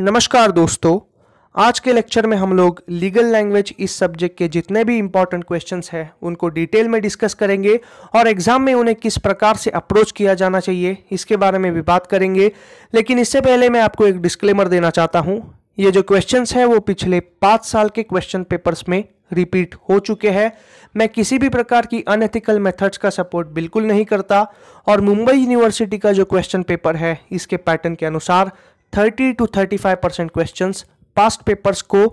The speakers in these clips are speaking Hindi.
नमस्कार दोस्तों आज के लेक्चर में हम लोग लीगल लैंग्वेज इस सब्जेक्ट के जितने भी इंपॉर्टेंट क्वेश्चंस हैं उनको डिटेल में डिस्कस करेंगे और एग्जाम में उन्हें किस प्रकार से अप्रोच किया जाना चाहिए इसके बारे में भी बात करेंगे लेकिन इससे पहले मैं आपको एक डिस्क्लेमर देना चाहता हूँ ये जो क्वेश्चन है वो पिछले पाँच साल के क्वेश्चन पेपर्स में रिपीट हो चुके हैं मैं किसी भी प्रकार की अनएथिकल मेथड्स का सपोर्ट बिल्कुल नहीं करता और मुंबई यूनिवर्सिटी का जो क्वेश्चन पेपर है इसके पैटर्न के अनुसार thirty to thirty five percent question past papers को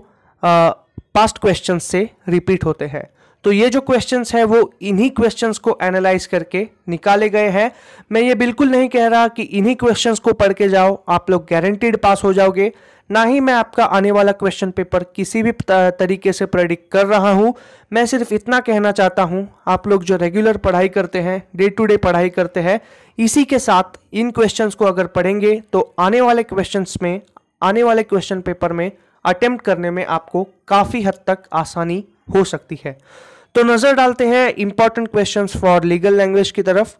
पास्ट क्वेश्चन से रिपीट होते हैं तो ये जो क्वेश्चन है वो इन्हीं क्वेश्चन को एनालाइज करके निकाले गए हैं मैं ये बिल्कुल नहीं कह रहा कि इन्हीं क्वेश्चन को पढ़ के जाओ आप लोग गारंटीड पास हो जाओगे ना ही मैं आपका आने वाला क्वेश्चन पेपर किसी भी तरीके से प्रेडिक्ट कर रहा हूँ मैं सिर्फ इतना कहना चाहता हूँ आप लोग जो रेगुलर पढ़ाई करते हैं डे टू डे पढ़ाई करते हैं इसी के साथ इन क्वेश्चंस को अगर पढ़ेंगे तो आने वाले क्वेश्चंस में आने वाले क्वेश्चन पेपर में अटेम्प्ट करने में आपको काफ़ी हद तक आसानी हो सकती है तो नज़र डालते हैं important question for legal language की तरफ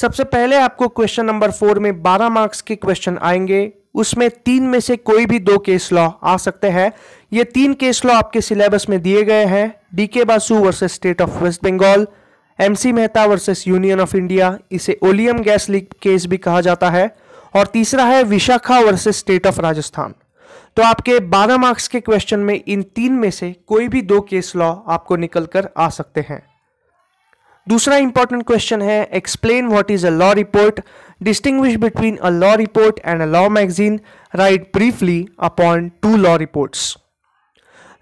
सबसे पहले आपको क्वेश्चन नंबर फोर में बारह मार्क्स के क्वेश्चन आएंगे उसमें तीन में से कोई भी दो केस लॉ आ सकते हैं ये तीन केस लॉ आपके सिलेबस में दिए गए हैं D K Basu versus state of West Bengal MC Mehta versus Union of India इसे ओलियम गैस लीक केस भी कहा जाता है और तीसरा है Vishakha versus state of Rajasthan तो आपके 12 मार्क्स के क्वेश्चन में इन तीन में से कोई भी दो केस लॉ आपको निकल कर आ सकते हैं दूसरा इंपॉर्टेंट क्वेश्चन है explain what is a law report distinguish between a law report and a law magazine write briefly upon two law reports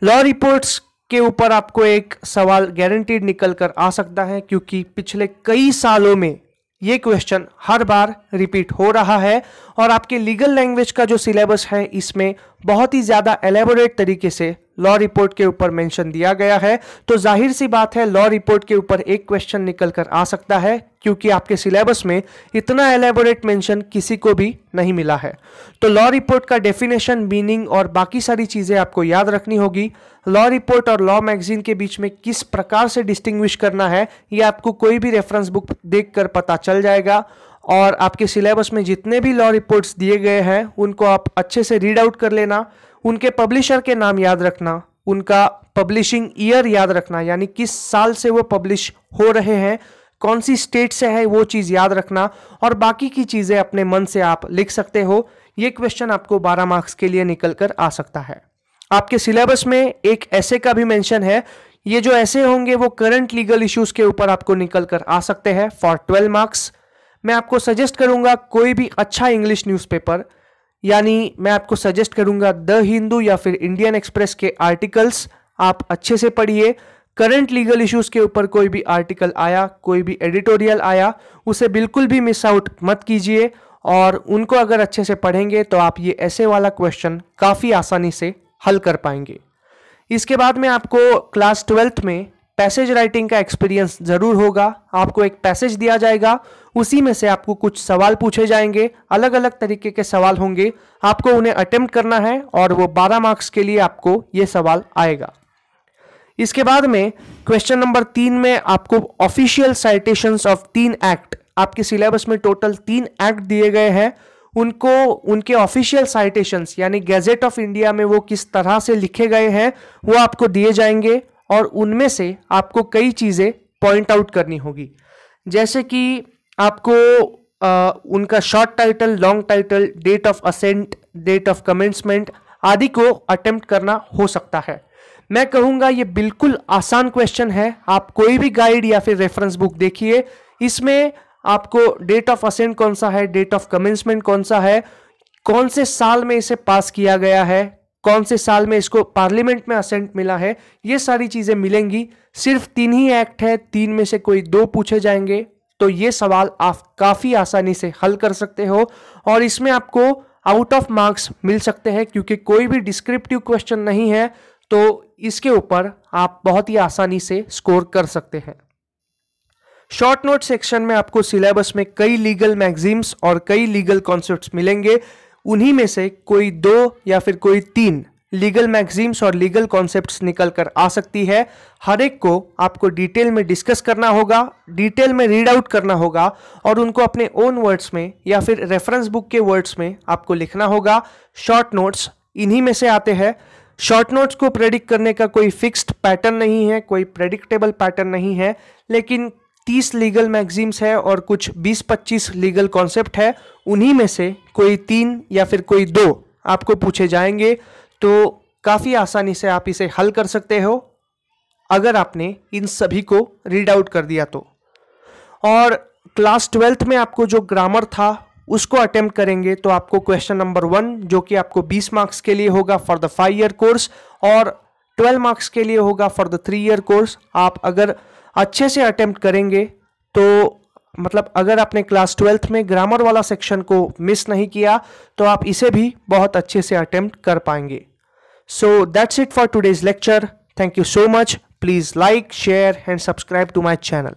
law reports के ऊपर आपको एक सवाल गारंटीड निकल कर आ सकता है क्योंकि पिछले कई सालों में ये क्वेश्चन हर बार रिपीट हो रहा है और आपके लीगल लैंग्वेज का जो सिलेबस है इसमें बहुत ही ज़्यादा एलेबोरेट तरीके से लॉ रिपोर्ट के ऊपर मेंशन दिया गया है तो जाहिर सी बात है लॉ रिपोर्ट के ऊपर एक क्वेश्चन निकल कर आ सकता है क्योंकि आपके सिलेबस में इतना एलेबोरेट मेंशन किसी को भी नहीं मिला है तो लॉ रिपोर्ट का डेफिनेशन मीनिंग और बाकी सारी चीज़ें आपको याद रखनी होगी लॉ रिपोर्ट और लॉ मैगजीन के बीच में किस प्रकार से डिस्टिंग्विश करना है ये आपको कोई भी रेफरेंस बुक देख पता चल जाएगा और आपके सिलेबस में जितने भी लॉ रिपोर्ट्स दिए गए हैं उनको आप अच्छे से रीड आउट कर लेना उनके पब्लिशर के नाम याद रखना उनका पब्लिशिंग ईयर याद रखना यानी किस साल से वो पब्लिश हो रहे हैं कौन सी स्टेट से है वो चीज़ याद रखना और बाकी की चीज़ें अपने मन से आप लिख सकते हो ये क्वेश्चन आपको 12 मार्क्स के लिए निकल कर आ सकता है आपके सिलेबस में एक ऐसे का भी मेंशन है ये जो ऐसे होंगे वो करंट लीगल इश्यूज के ऊपर आपको निकल कर आ सकते हैं फॉर 12 मार्क्स मैं आपको सजेस्ट करूँगा कोई भी अच्छा इंग्लिश न्यूज़पेपर यानी मैं आपको सजेस्ट करूंगा द हिंदू या फिर इंडियन एक्सप्रेस के आर्टिकल्स आप अच्छे से पढ़िए करंट लीगल इश्यूज के ऊपर कोई भी आर्टिकल आया कोई भी एडिटोरियल आया उसे बिल्कुल भी मिस आउट मत कीजिए और उनको अगर अच्छे से पढ़ेंगे तो आप ये ऐसे वाला क्वेश्चन काफ़ी आसानी से हल कर पाएंगे इसके बाद में आपको क्लास ट्वेल्थ में पैसेज राइटिंग का एक्सपीरियंस ज़रूर होगा आपको एक पैसेज दिया जाएगा उसी में से आपको कुछ सवाल पूछे जाएंगे अलग अलग तरीके के सवाल होंगे आपको उन्हें अटेम्प्ट करना है और वो 12 मार्क्स के लिए आपको ये सवाल आएगा इसके बाद में क्वेश्चन नंबर तीन में आपको ऑफिशियल साइटेशन ऑफ तीन एक्ट आपके सिलेबस में टोटल तीन एक्ट दिए गए हैं उनको उनके ऑफिशियल साइटेशंस यानी गैजेट ऑफ इंडिया में वो किस तरह से लिखे गए हैं वो आपको दिए जाएंगे और उनमें से आपको कई चीज़ें पॉइंट आउट करनी होगी जैसे कि आपको आ, उनका short title long title date of assent date of commencement आदि को अटेम्प्ट करना हो सकता है मैं कहूँगा ये बिल्कुल आसान क्वेश्चन है आप कोई भी गाइड या फिर रेफरेंस बुक देखिए इसमें आपको डेट ऑफ असेंट कौन सा है डेट ऑफ कमेंसमेंट कौन सा है कौन से साल में इसे पास किया गया है कौन से साल में इसको पार्लियामेंट में असेंट मिला है ये सारी चीज़ें मिलेंगी सिर्फ तीन ही एक्ट है तीन में से कोई दो पूछे जाएंगे तो ये सवाल आप काफ़ी आसानी से हल कर सकते हो और इसमें आपको आउट ऑफ मार्क्स मिल सकते हैं क्योंकि कोई भी डिस्क्रिप्टिव क्वेश्चन नहीं है तो इसके ऊपर आप बहुत ही आसानी से स्कोर कर सकते हैं शॉर्ट नोट सेक्शन में आपको सिलेबस में कई लीगल मैगजीम्स और कई लीगल कॉन्सेप्ट मिलेंगे उन्हीं में से कोई दो या फिर कोई तीन लीगल मैगजीम्स और लीगल कॉन्सेप्ट्स निकल कर आ सकती है हर एक को आपको डिटेल में डिस्कस करना होगा डिटेल में रीड आउट करना होगा और उनको अपने ओन वर्ड्स में या फिर रेफरेंस बुक के वर्ड्स में आपको लिखना होगा शॉर्ट नोट्स इन्हीं में से आते हैं शॉर्ट नोट्स को प्रेडिक्ट करने का कोई फिक्स्ड पैटर्न नहीं है कोई प्रेडिक्टेबल पैटर्न नहीं है लेकिन तीस लीगल मैगजीम्स है और कुछ बीस पच्चीस लीगल कॉन्सेप्ट है उन्हीं में से कोई तीन या फिर कोई दो आपको पूछे जाएंगे तो काफ़ी आसानी से आप इसे हल कर सकते हो अगर आपने इन सभी को रीड आउट कर दिया तो और क्लास ट्वेल्थ में आपको जो ग्रामर था उसको अटेम्प्ट करेंगे तो आपको क्वेश्चन नंबर वन जो कि आपको 20 मार्क्स के लिए होगा for the five year course और 12 मार्क्स के लिए होगा for the three year course आप अगर अच्छे से अटेम्प्ट करेंगे तो मतलब अगर आपने क्लास ट्वेल्थ में ग्रामर वाला सेक्शन को मिस नहीं किया तो आप इसे भी बहुत अच्छे से अटेम्प्ट कर पाएंगे So that's it for today's lecture. Thank you so much. Please like, share and subscribe to my channel.